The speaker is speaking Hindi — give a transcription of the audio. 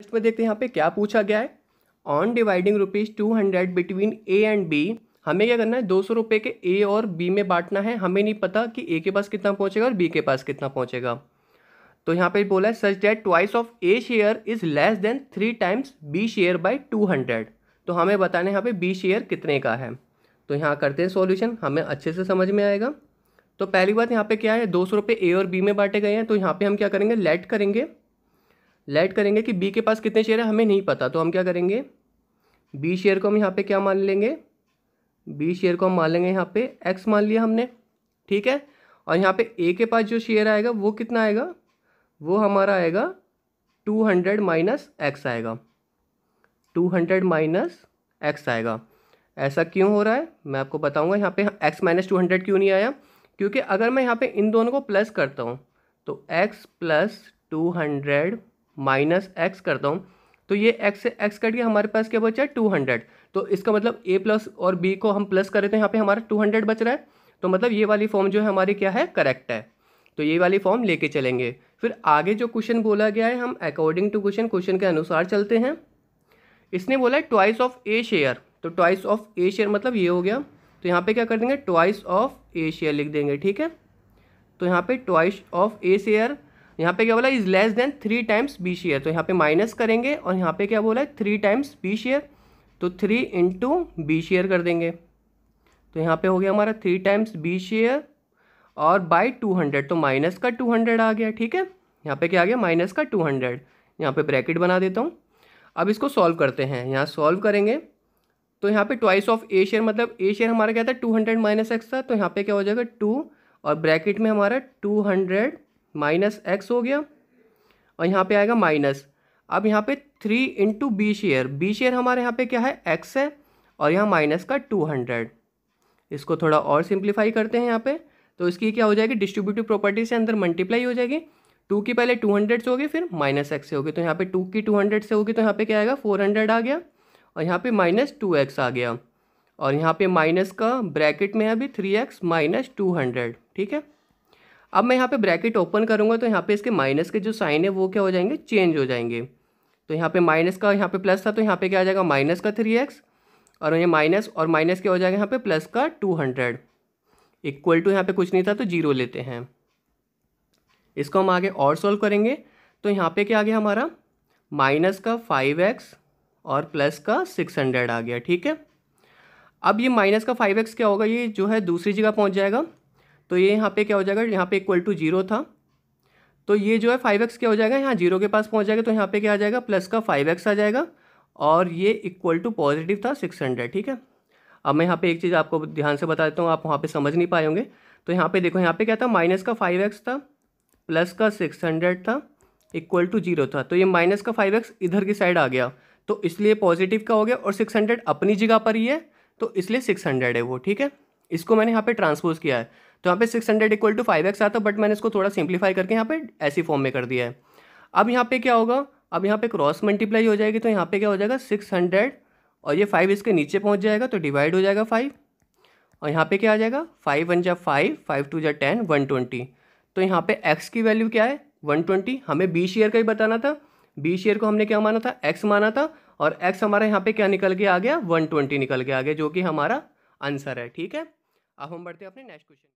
नेक्स्ट में देखते हैं यहाँ पे क्या पूछा गया है on dividing rupees two hundred between A and B हमें क्या करना है दो सौ रुपये के ए और बी में बांटना है हमें नहीं पता कि ए के पास कितना पहुँचेगा और बी के पास कितना पहुँचेगा तो यहाँ पे बोला है such that twice of A share is less than three times B share by two hundred तो हमें बताना है यहाँ पे बी शेयर कितने का है तो यहाँ करते हैं सॉल्यूशन हमें अच्छे से समझ में आएगा तो पहली बात यहाँ पे क्या है दो सौ रुपये ए और बी में बांटे गए हैं तो यहाँ पे हम क्या करेंगे लेट करेंगे लेट करेंगे कि बी के पास कितने शेयर है हमें नहीं पता तो हम क्या करेंगे बी शेयर को हम यहाँ पे क्या मान लेंगे बी शेयर को हम मान लेंगे यहाँ पे एक्स मान लिया हमने ठीक है और यहाँ पे ए के पास जो शेयर आएगा वो कितना आएगा वो हमारा आएगा टू हंड्रेड माइनस एक्स आएगा टू हंड्रेड माइनस एक्स आएगा ऐसा क्यों हो रहा है मैं आपको बताऊँगा यहाँ पर एक्स माइनस टू हंड्रेड क्यों नहीं आया क्योंकि अगर मैं यहाँ पर इन दोनों को प्लस करता हूँ तो x plus two hundred minus x करता हूँ तो ये एक्स से एक्स कट गया हमारे पास क्या बचा है टू हंड्रेड तो इसका मतलब ए प्लस और बी को हम प्लस करें तो यहाँ पे हमारा टू हंड्रेड बच रहा है तो मतलब ये वाली फॉर्म जो है हमारी क्या है करेक्ट है तो ये वाली फॉर्म लेके चलेंगे फिर आगे जो क्वेश्चन बोला गया है हम अकॉर्डिंग टू क्वेश्चन क्वेश्चन के अनुसार चलते हैं इसने बोला है ट्वाइस ऑफ ए शेयर तो ट्वाइस ऑफ ए शेयर मतलब ये हो गया तो यहाँ पे क्या कर देंगे ट्वाइस ऑफ ए शेयर लिख देंगे ठीक है तो यहाँ पे ट्वाइस ऑफ ए शेयर यहाँ पे क्या बोला is less than three times B share तो यहाँ पे माइनस करेंगे और यहाँ पे क्या बोला है थ्री टाइम्स बी शेयर तो थ्री इंटू बी शेयर कर देंगे तो यहाँ पे हो गया हमारा थ्री टाइम्स बी शेयर और बाई टू हंड्रेड तो माइनस का टू हंड्रेड आ गया ठीक है यहाँ पे क्या आ गया माइनस का टू हंड्रेड यहाँ पे ब्रैकेट बना देता हूँ अब इसको सॉल्व करते हैं यहाँ सॉल्व करेंगे तो यहाँ पे ट्वाइस ऑफ ए शेयर मतलब ए शेयर हमारा क्या था टू हंड्रेड माइनस एक्स था तो यहाँ पे क्या हो जाएगा टू और ब्रैकेट में हमारा टू हंड्रेड माइनस एक्स हो गया और यहाँ पे आएगा माइनस अब यहाँ पे three into B share B share हमारे यहाँ पे क्या है एक्स है और यहाँ माइनस का टू हंड्रेड इसको थोड़ा और सिंप्लीफाई करते हैं यहाँ पे तो इसकी क्या हो जाएगी डिस्ट्रीब्यूटिव प्रॉपर्टी से अंदर मल्टीप्लाई हो जाएगी टू की पहले टू हंड्रेड से होगी फिर माइनस एक्स से होगी तो यहाँ पे टू की टू हंड्रेड से होगी तो यहाँ पे क्या आएगा फोर हंड्रेड आ गया और यहाँ पे माइनस टू एक्स आ गया और यहाँ पे माइनस का ब्रैकेट में है अभी three x minus two hundred ठीक है अब मैं यहाँ पे ब्रैकेट ओपन करूँगा तो यहाँ पे इसके माइनस के जो साइन है वो क्या हो जाएंगे चेंज हो जाएंगे तो यहाँ पे माइनस का यहाँ पे प्लस था तो यहाँ पे क्या आ जाएगा माइनस का थ्री एक्स और ये माइनस और माइनस क्या हो जाएगा यहाँ पे प्लस का टू हंड्रेड इक्वल टू यहाँ पे कुछ नहीं था तो जीरो लेते हैं इसको हम आगे और सॉल्व करेंगे तो यहाँ पे क्या आ गया हमारा माइनस का फाइव एक्स और प्लस का सिक्स हंड्रेड आ गया ठीक है अब ये माइनस का फाइव एक्स क्या होगा ये जो है दूसरी जगह पहुँच जाएगा तो ये यहाँ पे क्या हो जाएगा यहाँ पे इक्वल टू जीरो था तो ये जो है फाइव एक्स क्या हो जाएगा यहाँ जीरो के पास पहुँच जाएगा तो यहाँ पे क्या आ जाएगा प्लस का फाइव एक्स आ जाएगा और ये इक्वल टू पॉजिटिव था सिक्स हंड्रेड ठीक है अब मैं यहाँ पे एक चीज़ आपको ध्यान से बता देता हूँ आप वहाँ पे समझ नहीं पाए होंगे तो यहाँ पे देखो यहाँ पे क्या था माइनस का फाइव एक्स था प्लस का सिक्स हंड्रेड था इक्वल टू जीरो था तो ये माइनस का फाइव एक्स इधर की साइड आ गया तो इसलिए पॉजिटिव का हो गया और सिक्स हंड्रेड अपनी जगह पर ही है तो इसलिए सिक्स हंड्रेड है वो ठीक है इसको मैंने यहाँ पर ट्रांसपोज किया है तो यहाँ पे six hundred equal to five x आता बट मैंने इसको थोड़ा सिंप्लीफाई करके यहाँ पे ऐसी फॉर्म में कर दिया है अब यहाँ पे क्या होगा अब यहाँ पे क्रॉस मल्टीप्लाई हो जाएगी तो यहाँ पे क्या हो जाएगा सिक्स हंड्रेड और ये फाइव इसके नीचे पहुँच जाएगा तो डिवाइड हो जाएगा फाइव और यहाँ पे क्या आ जाएगा फाइव वन जा फाइव फाइव टू जा टेन वन ट्वेंटी तो यहाँ पे एक्स की वैल्यू क्या है वन ट्वेंटी हमें बी शेयर का ही बताना था बी शेयर को हमने क्या माना था एक्स माना था और एक्स हमारा यहाँ पे क्या निकल के आ गया वन ट्वेंटी निकल के आ गया जो कि हमारा आंसर है ठीक है अब हम बढ़ते हैं अपने नेक्स्ट क्वेश्चन